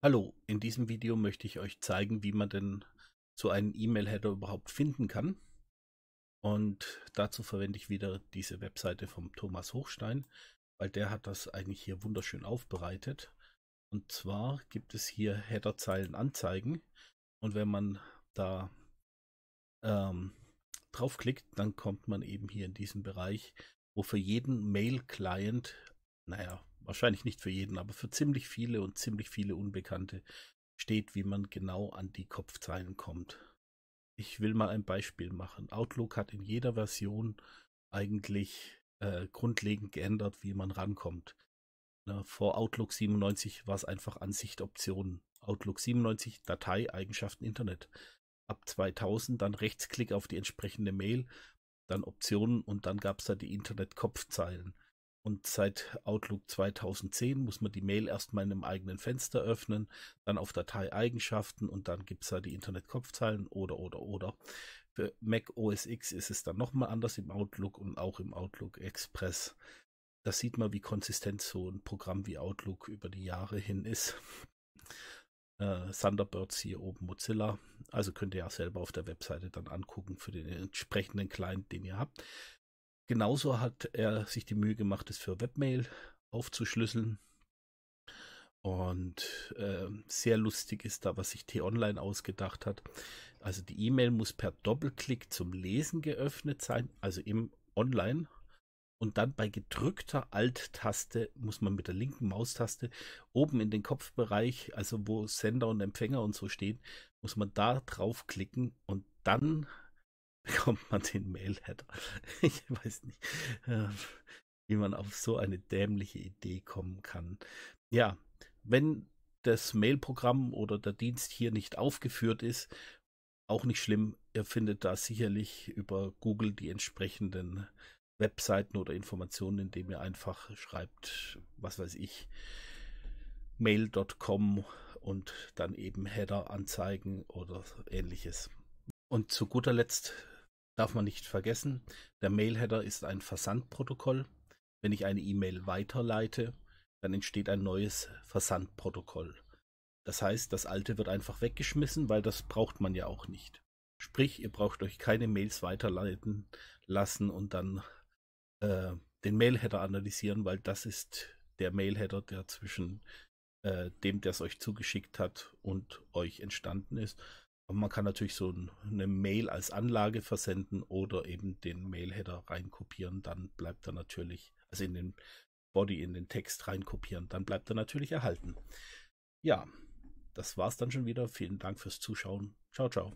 Hallo, in diesem Video möchte ich euch zeigen, wie man denn so einen E-Mail-Header überhaupt finden kann. Und dazu verwende ich wieder diese Webseite vom Thomas Hochstein, weil der hat das eigentlich hier wunderschön aufbereitet. Und zwar gibt es hier Headerzeilen anzeigen und wenn man da ähm, draufklickt, dann kommt man eben hier in diesen Bereich, wo für jeden Mail-Client, naja, wahrscheinlich nicht für jeden, aber für ziemlich viele und ziemlich viele Unbekannte steht, wie man genau an die Kopfzeilen kommt. Ich will mal ein Beispiel machen. Outlook hat in jeder Version eigentlich äh, grundlegend geändert, wie man rankommt. Na, vor Outlook 97 war es einfach Ansichtoptionen. Outlook 97, Datei, Eigenschaften, Internet. Ab 2000 dann Rechtsklick auf die entsprechende Mail, dann Optionen und dann gab es da die Internet-Kopfzeilen. Und seit Outlook 2010 muss man die Mail erstmal in einem eigenen Fenster öffnen, dann auf Datei Eigenschaften und dann gibt es da die Internetkopfzeilen oder, oder, oder. Für Mac OS X ist es dann nochmal anders im Outlook und auch im Outlook Express. Da sieht man, wie konsistent so ein Programm wie Outlook über die Jahre hin ist. Äh, Thunderbirds hier oben Mozilla. Also könnt ihr ja selber auf der Webseite dann angucken für den entsprechenden Client, den ihr habt. Genauso hat er sich die Mühe gemacht, es für Webmail aufzuschlüsseln. Und äh, sehr lustig ist da, was sich T-Online ausgedacht hat. Also die E-Mail muss per Doppelklick zum Lesen geöffnet sein, also im Online. Und dann bei gedrückter Alt-Taste muss man mit der linken Maustaste oben in den Kopfbereich, also wo Sender und Empfänger und so stehen, muss man da draufklicken und dann bekommt man den Mailheader. Halt ich weiß nicht, äh, wie man auf so eine dämliche Idee kommen kann. Ja, wenn das Mailprogramm oder der Dienst hier nicht aufgeführt ist, auch nicht schlimm. Ihr findet da sicherlich über Google die entsprechenden Webseiten oder Informationen, indem ihr einfach schreibt, was weiß ich, mail.com und dann eben Header anzeigen oder ähnliches. Und zu guter Letzt darf man nicht vergessen, der Mailheader ist ein Versandprotokoll. Wenn ich eine E-Mail weiterleite, dann entsteht ein neues Versandprotokoll. Das heißt, das alte wird einfach weggeschmissen, weil das braucht man ja auch nicht. Sprich, ihr braucht euch keine Mails weiterleiten lassen und dann äh, den Mailheader analysieren, weil das ist der Mailheader, der zwischen äh, dem, der es euch zugeschickt hat und euch entstanden ist. Aber man kann natürlich so eine Mail als Anlage versenden oder eben den Mailheader reinkopieren. Dann bleibt er natürlich, also in den Body, in den Text reinkopieren. Dann bleibt er natürlich erhalten. Ja, das war's dann schon wieder. Vielen Dank fürs Zuschauen. Ciao, ciao.